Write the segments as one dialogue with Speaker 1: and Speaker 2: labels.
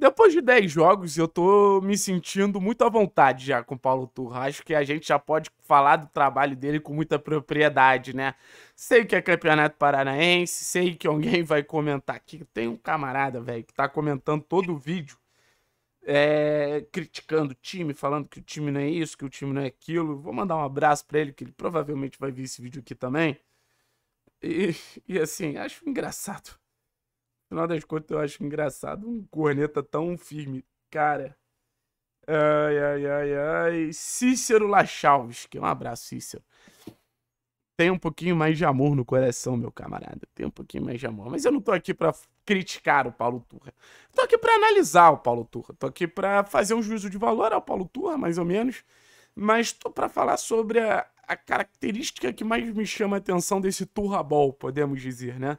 Speaker 1: Depois de 10 jogos, eu tô me sentindo muito à vontade já com o Paulo Turra. Acho que a gente já pode falar do trabalho dele com muita propriedade, né? Sei que é campeonato paranaense, sei que alguém vai comentar aqui. Tem um camarada, velho, que tá comentando todo o vídeo, é, criticando o time, falando que o time não é isso, que o time não é aquilo. Vou mandar um abraço para ele, que ele provavelmente vai ver esse vídeo aqui também. E, e assim, acho engraçado final das contas, eu acho engraçado um corneta tão firme. Cara. Ai, ai, ai, ai. Cícero Lachalves. É um abraço, Cícero. Tem um pouquinho mais de amor no coração, meu camarada. Tem um pouquinho mais de amor. Mas eu não tô aqui pra criticar o Paulo Turra. Tô aqui pra analisar o Paulo Turra. Tô aqui pra fazer um juízo de valor ao Paulo Turra, mais ou menos. Mas tô pra falar sobre a, a característica que mais me chama a atenção desse Turra Ball, podemos dizer, né?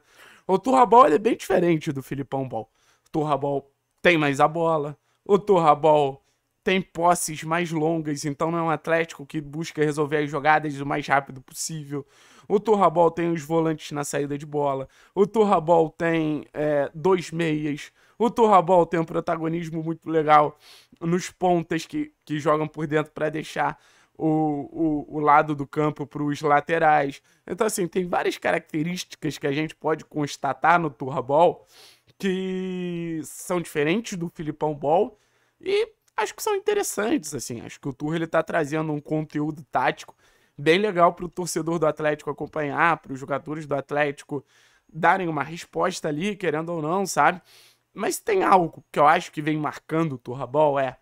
Speaker 1: O Turrabal ele é bem diferente do Filipão Ball. O Turrabal tem mais a bola. O Turrabal tem posses mais longas, então não é um Atlético que busca resolver as jogadas o mais rápido possível. O Turrabal tem os volantes na saída de bola. O Turrabal tem é, dois meias. O Turrabal tem um protagonismo muito legal nos pontas que, que jogam por dentro para deixar o, o, o lado do campo para os laterais. Então, assim, tem várias características que a gente pode constatar no Turrabol que são diferentes do Filipão Ball e acho que são interessantes, assim. Acho que o Turra ele tá trazendo um conteúdo tático bem legal para o torcedor do Atlético acompanhar, para os jogadores do Atlético darem uma resposta ali, querendo ou não, sabe? Mas tem algo que eu acho que vem marcando o Turrabol, é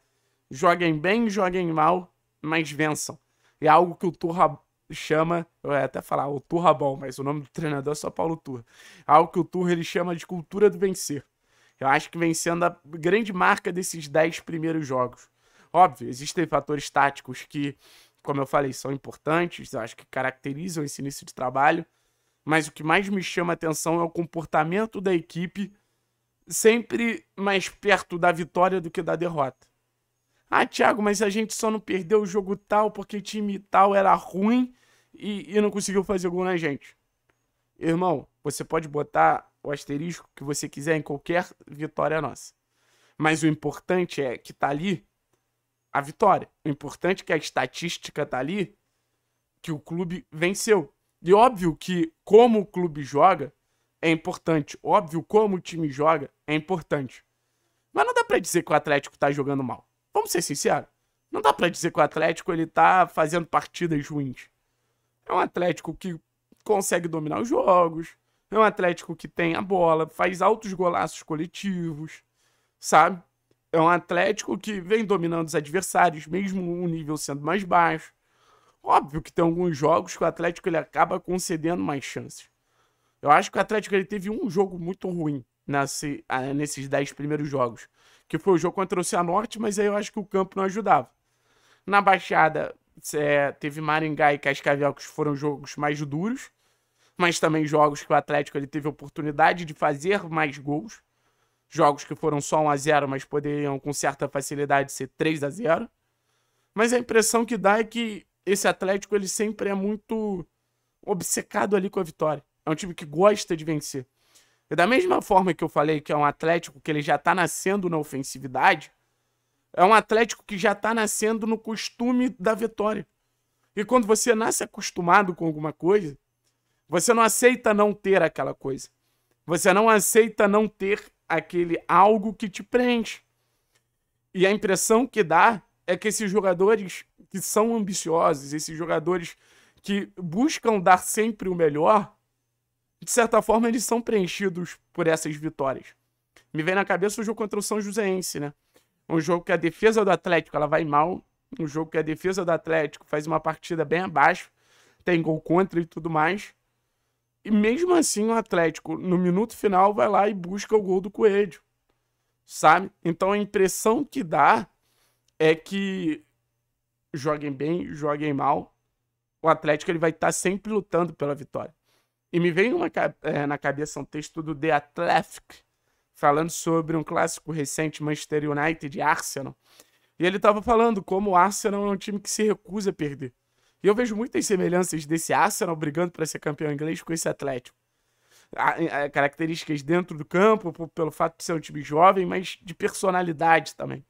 Speaker 1: joguem bem, joguem mal, mas vençam. É algo que o Turra chama, eu ia até falar o Turra bom, mas o nome do treinador é só Paulo Turra. É algo que o Turra ele chama de cultura do vencer. Eu acho que vem sendo a grande marca desses 10 primeiros jogos. Óbvio, existem fatores táticos que, como eu falei, são importantes, eu acho que caracterizam esse início de trabalho, mas o que mais me chama atenção é o comportamento da equipe sempre mais perto da vitória do que da derrota. Ah, Thiago, mas a gente só não perdeu o jogo tal porque time tal era ruim e, e não conseguiu fazer gol na gente. Irmão, você pode botar o asterisco que você quiser em qualquer vitória nossa. Mas o importante é que tá ali a vitória. O importante é que a estatística tá ali que o clube venceu. E óbvio que como o clube joga é importante. Óbvio como o time joga é importante. Mas não dá para dizer que o Atlético tá jogando mal. Vamos ser sinceros. Não dá para dizer que o Atlético ele tá fazendo partidas ruins. É um Atlético que consegue dominar os jogos. É um Atlético que tem a bola, faz altos golaços coletivos, sabe? É um Atlético que vem dominando os adversários, mesmo o nível sendo mais baixo. Óbvio que tem alguns jogos que o Atlético ele acaba concedendo mais chances. Eu acho que o Atlético ele teve um jogo muito ruim nesse, ah, nesses dez primeiros jogos que foi o jogo contra o Cianorte, mas aí eu acho que o campo não ajudava. Na Baixada, é, teve Maringá e Cascavel, que foram jogos mais duros, mas também jogos que o Atlético ele teve oportunidade de fazer mais gols. Jogos que foram só 1x0, mas poderiam com certa facilidade ser 3 a 0 Mas a impressão que dá é que esse Atlético ele sempre é muito obcecado ali com a vitória. É um time que gosta de vencer. E da mesma forma que eu falei que é um Atlético que ele já está nascendo na ofensividade, é um Atlético que já está nascendo no costume da vitória. E quando você nasce acostumado com alguma coisa, você não aceita não ter aquela coisa. Você não aceita não ter aquele algo que te preenche. E a impressão que dá é que esses jogadores que são ambiciosos, esses jogadores que buscam dar sempre o melhor, de certa forma, eles são preenchidos por essas vitórias. Me vem na cabeça o jogo contra o São Joséense, né? Um jogo que a defesa do Atlético ela vai mal, um jogo que a defesa do Atlético faz uma partida bem abaixo, tem gol contra e tudo mais. E mesmo assim, o Atlético, no minuto final, vai lá e busca o gol do Coelho, sabe? Então a impressão que dá é que joguem bem, joguem mal, o Atlético ele vai estar tá sempre lutando pela vitória. E me vem uma, é, na cabeça um texto do The Athletic, falando sobre um clássico recente Manchester United e Arsenal. E ele estava falando como o Arsenal é um time que se recusa a perder. E eu vejo muitas semelhanças desse Arsenal brigando para ser campeão inglês com esse Atlético. A, a, características dentro do campo, pelo fato de ser um time jovem, mas de personalidade também.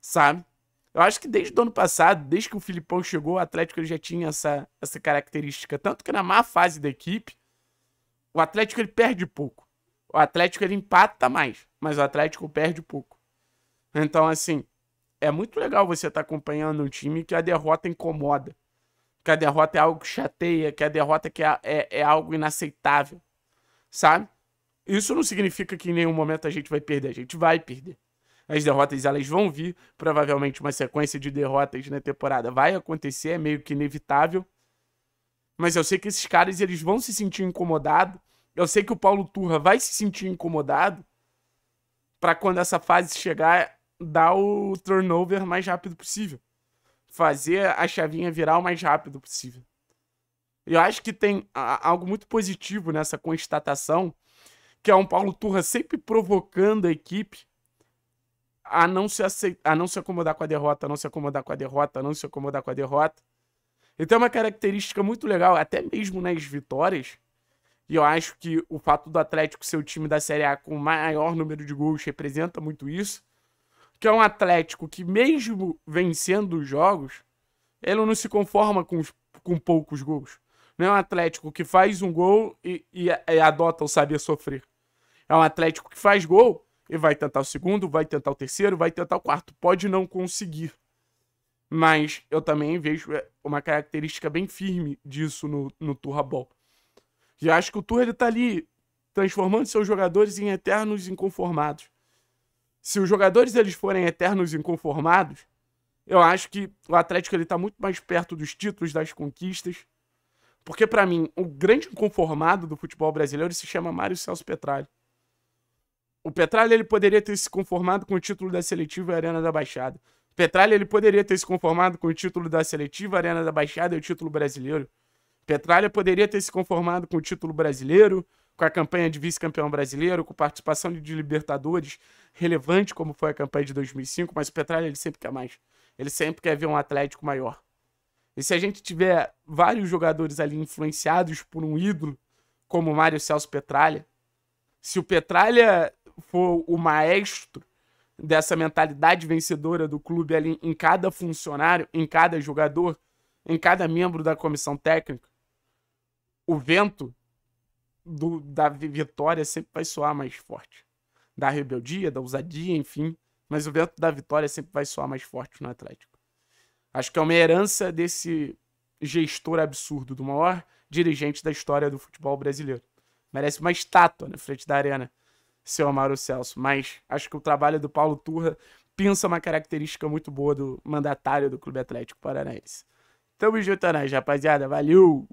Speaker 1: Sabe? Eu acho que desde o ano passado, desde que o Filipão chegou, o Atlético já tinha essa, essa característica. Tanto que na má fase da equipe, o Atlético ele perde pouco. O Atlético ele empata mais, mas o Atlético perde pouco. Então, assim, é muito legal você estar tá acompanhando um time que a derrota incomoda. Que a derrota é algo que chateia, que a derrota que é, é, é algo inaceitável. Sabe? Isso não significa que em nenhum momento a gente vai perder. A gente vai perder as derrotas elas vão vir, provavelmente uma sequência de derrotas na temporada vai acontecer, é meio que inevitável. Mas eu sei que esses caras eles vão se sentir incomodados. Eu sei que o Paulo Turra vai se sentir incomodado para quando essa fase chegar dar o turnover mais rápido possível. Fazer a chavinha virar o mais rápido possível. Eu acho que tem algo muito positivo nessa constatação, que é um Paulo Turra sempre provocando a equipe a não, se aceitar, a não se acomodar com a derrota, a não se acomodar com a derrota, a não se acomodar com a derrota. Então é uma característica muito legal, até mesmo nas vitórias. E eu acho que o fato do Atlético ser o time da Série A com o maior número de gols representa muito isso. Que é um Atlético que, mesmo vencendo os jogos, ele não se conforma com, com poucos gols. Não é um Atlético que faz um gol e, e, e adota o saber sofrer. É um Atlético que faz gol e vai tentar o segundo, vai tentar o terceiro, vai tentar o quarto. Pode não conseguir. Mas eu também vejo é, uma característica bem firme disso no, no Turrabol. E acho que o Turra ele tá ali transformando seus jogadores em eternos inconformados. Se os jogadores eles forem eternos inconformados, eu acho que o Atlético ele tá muito mais perto dos títulos, das conquistas. Porque para mim, o grande inconformado do futebol brasileiro se chama Mário Celso Petralho. O Petralha ele poderia ter se conformado com o título da seletiva Arena da Baixada. O Petralha ele poderia ter se conformado com o título da seletiva Arena da Baixada e o título brasileiro. O Petralha poderia ter se conformado com o título brasileiro, com a campanha de vice-campeão brasileiro, com participação de Libertadores relevante como foi a campanha de 2005, mas o Petralha ele sempre quer mais. Ele sempre quer ver um Atlético maior. E se a gente tiver vários jogadores ali influenciados por um ídolo, como Mário Celso Petralha, se o Petralha for o maestro dessa mentalidade vencedora do clube ali em cada funcionário, em cada jogador, em cada membro da comissão técnica, o vento do, da vitória sempre vai soar mais forte. Da rebeldia, da ousadia, enfim. Mas o vento da vitória sempre vai soar mais forte no Atlético. Acho que é uma herança desse gestor absurdo, do maior dirigente da história do futebol brasileiro. Merece uma estátua na frente da arena seu Amaro Celso. Mas acho que o trabalho do Paulo Turra pinça uma característica muito boa do mandatário do Clube Atlético Paranaense. Tamo junto, né, rapaziada. Valeu!